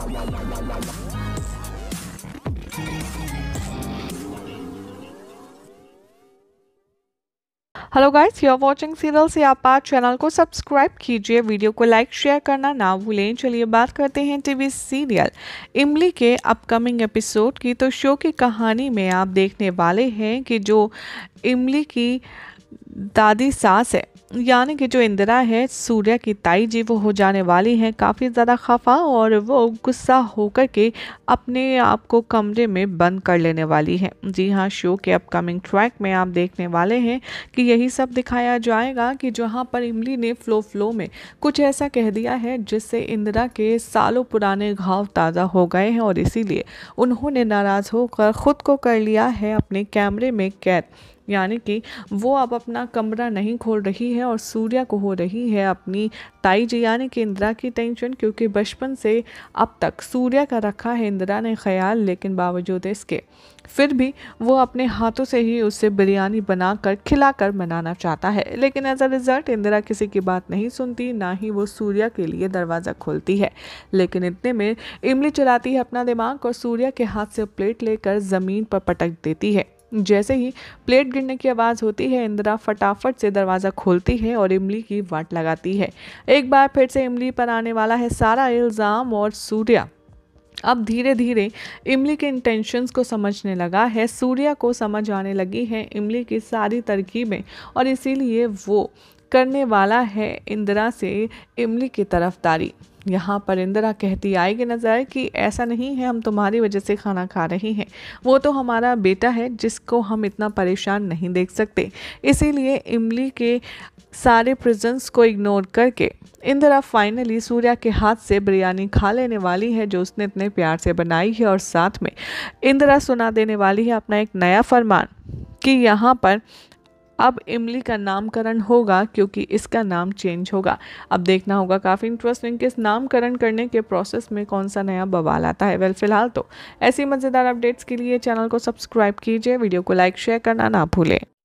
hello guys you are watching serial से आप आज चैनल को सब्सक्राइब कीजिए वीडियो को लाइक शेयर करना ना भूलें चलिए बात करते हैं टीवी सीरियल इमली के अपकमिंग एपिसोड की तो शो की कहानी में आप देखने वाले हैं कि जो इमली की दादी सास है यानी कि जो इंदिरा है सूर्य की ताई जी वो हो जाने वाली हैं काफ़ी ज़्यादा खफा और वो गुस्सा होकर के अपने आप को कमरे में बंद कर लेने वाली है जी हाँ शो के अपकमिंग ट्रैक में आप देखने वाले हैं कि यही सब दिखाया जाएगा कि जहाँ पर इमली ने फ्लो फ्लो में कुछ ऐसा कह दिया है जिससे इंदिरा के सालों पुराने घाव ताज़ा हो गए हैं और इसीलिए उन्होंने नाराज़ होकर ख़ुद को कर लिया है अपने कैमरे में कैद यानी कि वो अब अपना कमरा नहीं खोल रही है और सूर्या को हो रही है अपनी ताई जी यानी कि इंदिरा की टेंशन क्योंकि बचपन से अब तक सूर्या का रखा है इंदिरा ने ख्याल लेकिन बावजूद इसके फिर भी वो अपने हाथों से ही उससे बिरयानी बनाकर खिलाकर मनाना चाहता है लेकिन एज अ रिज़ल्ट इंदिरा किसी की बात नहीं सुनती ना ही वो सूर्या के लिए दरवाज़ा खोलती है लेकिन इतने में इमली चलाती है अपना दिमाग और सूर्या के हाथ से प्लेट लेकर ज़मीन पर पटक देती है जैसे ही प्लेट गिरने की आवाज़ होती है इंदिरा फटाफट से दरवाज़ा खोलती है और इमली की वाट लगाती है एक बार फिर से इमली पर आने वाला है सारा इल्ज़ाम और सूर्या अब धीरे धीरे इमली के इंटेंशंस को समझने लगा है सूर्या को समझ आने लगी है इमली की सारी तरकीबें और इसीलिए वो करने वाला है इंदिरा से इमली की तरफदारी यहाँ पर इंदिरा कहती आएगी नजर कि ऐसा नहीं है हम तुम्हारी वजह से खाना खा रहे हैं वो तो हमारा बेटा है जिसको हम इतना परेशान नहीं देख सकते इसीलिए इमली के सारे प्रिजन्स को इग्नोर करके इंदिरा फाइनली सूर्या के हाथ से बिरयानी खा लेने वाली है जो उसने इतने प्यार से बनाई है और साथ में इंदिरा सुना देने वाली है अपना एक नया फरमान कि यहाँ पर अब इमली का नामकरण होगा क्योंकि इसका नाम चेंज होगा अब देखना होगा काफ़ी इंटरेस्टिंग कि इस नामकरण करने के प्रोसेस में कौन सा नया बवाल आता है वेल फिलहाल तो ऐसी मज़ेदार अपडेट्स के लिए चैनल को सब्सक्राइब कीजिए वीडियो को लाइक शेयर करना ना भूलें